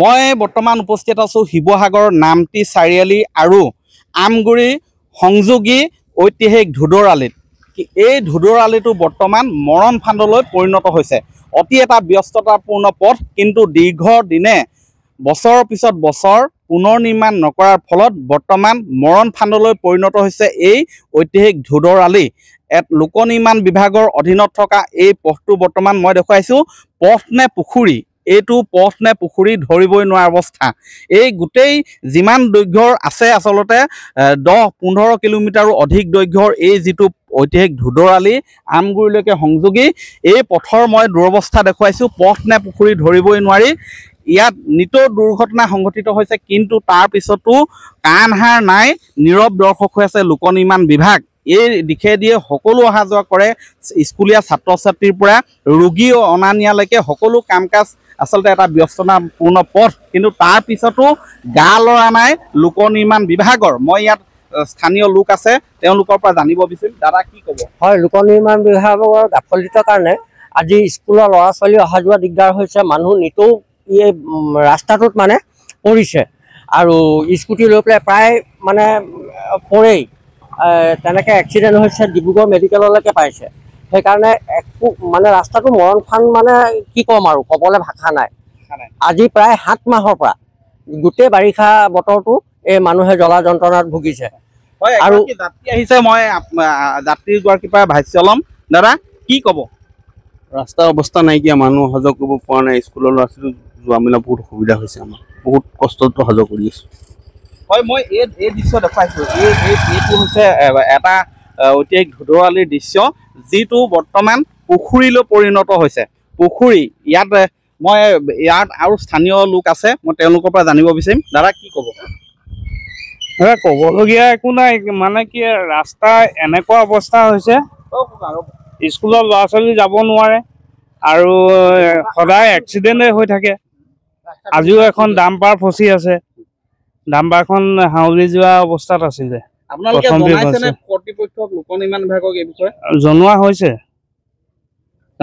মই বৰ্তমান উপস্থিত আছোঁ শিৱসাগৰ নামটি চাৰিআলি আৰু আমগুৰি সংযোগী ঐতিহাসিক ধুদৰআলিত এই ধুদৰআলিটো বৰ্তমান মৰণ ফাণ্ডলৈ পৰিণত হৈছে অতি এটা ব্যস্ততাপূৰ্ণ পথ কিন্তু দীৰ্ঘ দিনে বছৰৰ পিছত বছৰ পুনৰ নিৰ্মাণ নকৰাৰ ফলত বৰ্তমান মৰণ ফাণ্ডলৈ পৰিণত হৈছে এই ঐতিহাসিক ধুদৰআলি এক লোকনিৰ্মাণ বিভাগৰ অধীনত থকা এই পথটো বৰ্তমান মই দেখুৱাইছোঁ পথ নে পুখুৰী এইটো পথ নে পুখুৰী ধৰিবই নোৱাৰা অৱস্থা এই গোটেই যিমান দৈৰ্ঘ্যৰ আছে আচলতে দহ পোন্ধৰ কিলোমিটাৰো অধিক দৈৰ্ঘ্যৰ এই যিটো ঐতিহাসিক ধুদৰালি আমগুৰিলৈকে সংযোগী এই পথৰ মই দুৰৱস্থা দেখুৱাইছোঁ পথ নে পুখুৰী ধৰিবই নোৱাৰি ইয়াত নিতৌ দুৰ্ঘটনা সংঘটিত হৈছে কিন্তু তাৰপিছতো কাণহাৰ নাই নীৰৱ দৰ্শক হৈ আছে লোক নিৰ্মাণ বিভাগ এই দিশেদিয়ে সকলো অহা যোৱা কৰে স্কুলীয়া ছাত্ৰ ছাত্ৰীৰ পৰা ৰোগী অনা নিয়ালৈকে সকলো কাম কাজ আচলতে এটা ব্যস্ততাপূৰ্ণ পথ কিন্তু তাৰ পিছতো গা লৰা নাই লোক নিৰ্মাণ বিভাগৰ মই ইয়াত স্থানীয় লোক আছে তেওঁলোকৰ পৰা জানিব বিচাৰিম দাদা কি ক'ব হয় লোক নিৰ্মাণ বিভাগৰ গাফলিত কাৰণে আজি স্কুলৰ ল'ৰা ছোৱালী অহা যোৱা দিগদাৰ হৈছে মানুহ নিতৌ এই ৰাস্তাটোত মানে পৰিছে আৰু স্কুটি লৈ পেলাই প্ৰায় মানে পৰেই তেনেকৈ এক্সিডেণ্ট হৈছে ডিব্ৰুগড় মেডিকেললৈকে পাইছে সেইকাৰণে একো মানে ৰাস্তাটো মৰণ ফান মানে কি ক'ম আৰু ক'বলৈ ভাষা নাই আজি প্ৰায় সাত মাহৰ পৰা গোটেই বাৰিষা বতৰটো এই মানুহে জ্বলা যন্ত্ৰণাত ভুগিছে আৰু যাত্ৰী আহিছে মই যাত্ৰীগৰাকীৰ পৰা ভাষ্য ল'ম দাদা কি ক'ব ৰাস্তাৰ অৱস্থা নাইকিয়া মানুহ সাজৰ কৰিব পৰা নাই স্কুলৰ ল'ৰা ছোৱালী যোৱা মেলা বহুত অসুবিধা হৈছে আমাৰ বহুত কষ্টটো সাজৰ কৰি আছোঁ হয় মই এই এই দৃশ্য দেখুৱাইছোঁ এইটো হৈছে এটা ঐতিহাসিক ধুদৰৱালীৰ দৃশ্য যিটো বৰ্তমান পুখুৰীলৈ পৰিণত হৈছে পুখুৰী ইয়াত মই ইয়াত আৰু স্থানীয় লোক আছে মই তেওঁলোকৰ পৰা জানিব বিচাৰিম দাদা কি ক'ব দাদা ক'বলগীয়া একো নাই মানে কি ৰাস্তা এনেকুৱা অৱস্থা হৈছে স্কুলত ল'ৰা ছোৱালী যাব নোৱাৰে আৰু সদায় এক্সিডেণ্টে হৈ থাকে আজিও এখন ডাম্পাৰ ফচি আছে ডাম্পাৰখন হাউলি যোৱা অৱস্থাত আছিলে জনোৱা হৈছে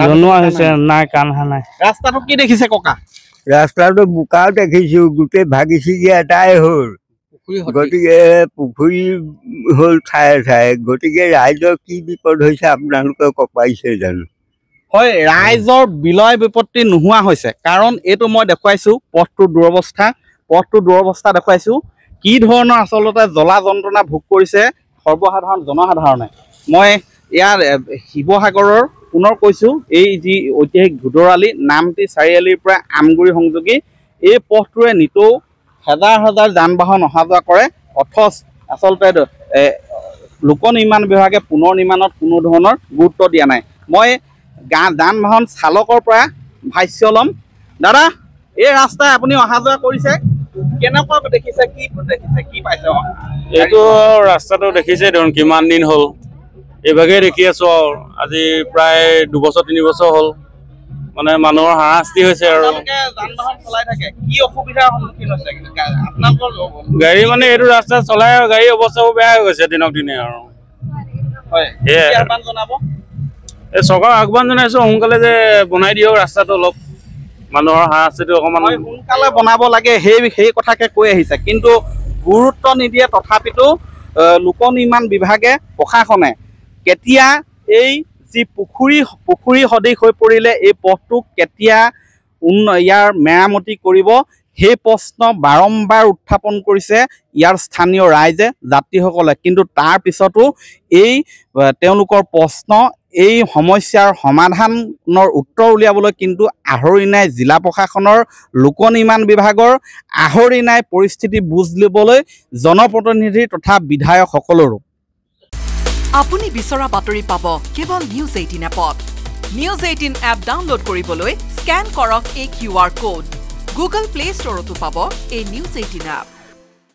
জনোৱা হৈছে নাই কানহা নাই ৰাস্তাটো কি দেখিছে ককা ৰাস্তাটো বোকাও দেখিছো গোটেই ভাগিছে যে এটাই হল গতিকে পুখুৰী হল ঠায়ে ঠায়ে গতিকে ৰাইজৰ কি বিপদ হৈছে আপোনালোকে কপাইছে জানো হয় ৰাইজৰ বিলয় বিপত্তি নোহোৱা হৈছে কাৰণ এইটো মই দেখুৱাইছো পথটোৰ দুৰৱস্থা পথটোৰ দুৰৱস্থা দেখুৱাইছো কি ধৰণৰ আচলতে জলা যন্ত্ৰণা ভোগ কৰিছে সৰ্বসাধাৰণ জনসাধাৰণে মই ইয়াৰ শিৱসাগৰৰ পুনৰ কৈছোঁ এই যি ঐতিহাসিক ঘুদৰালি নামটি চাৰিআলিৰ পৰা আমগুৰি সংযোগী এই পথটোৱে নিতৌ হেজাৰ হাজাৰ যান বাহন অহা যোৱা কৰে অথচ আচলতে লোক নিৰ্মাণ বিভাগে পুনৰ নিৰ্মাণত কোনো ধৰণৰ গুৰুত্ব দিয়া নাই মই গা যান বাহন চালকৰ পৰা ভাষ্য লম দাদা এই ৰাস্তাই আপুনি অহা যোৱা কৰিছে এইটো ৰাস্তাটো দেখিছে দেখোন কিমান দিন হ'ল এইভাগে দেখি আছো আৰু আজি প্ৰায় দুবছৰ তিনি বছৰ হ'ল মানে মানুহৰ হাৰাশাস্তি হৈছে আৰু গাড়ী মানে এইটো ৰাস্তা চলাই আৰু গাড়ীৰ অৱস্থাবোৰ বেয়া হৈ গৈছে দিনক দিনে আৰু চৰকাৰক আহ্বান জনাইছো সোনকালে যে বনাই দিয়ক ৰাস্তাটো অলপ মানুহৰ হাৰাশাস্তিটো অকণমান সোনকালে বনাব লাগে সেই সেই কথাকে কৈ আহিছে কিন্তু গুৰুত্ব নিদিয়ে তথাপিতো লোক নিৰ্মাণ বিভাগে প্ৰশাসনে কেতিয়া এই যি পুখুৰী পুখুৰী সদৃশ হৈ পৰিলে এই পথটোক কেতিয়া উন্ন ইয়াৰ মেৰামতি কৰিব সেই প্ৰশ্ন বাৰম্বাৰ উত্থাপন কৰিছে ইয়াৰ স্থানীয় ৰাইজে যাত্ৰীসকলে কিন্তু তাৰপিছতো এই তেওঁলোকৰ প্ৰশ্ন এই সমস্যাৰ সমাধানৰ উত্তৰ উলিয়াবলৈ কিন্তু আহৰি নাই জিলা প্ৰশাসনৰ লোক নিৰ্মাণ বিভাগৰ আহৰি নাই পৰিস্থিতি বুজ ল'বলৈ জনপ্ৰতিনিধি তথা বিধায়কসকলৰো আপুনি বিচৰা বাতৰি পাব কেৱল নিউজ এইটিন এপত নিউজ এইটিন এপ ডাউনলোড কৰিবলৈ স্কেন কৰক এই Q R code Google play ষ্টৰতো পাব এই নিউজ এইটিন এপ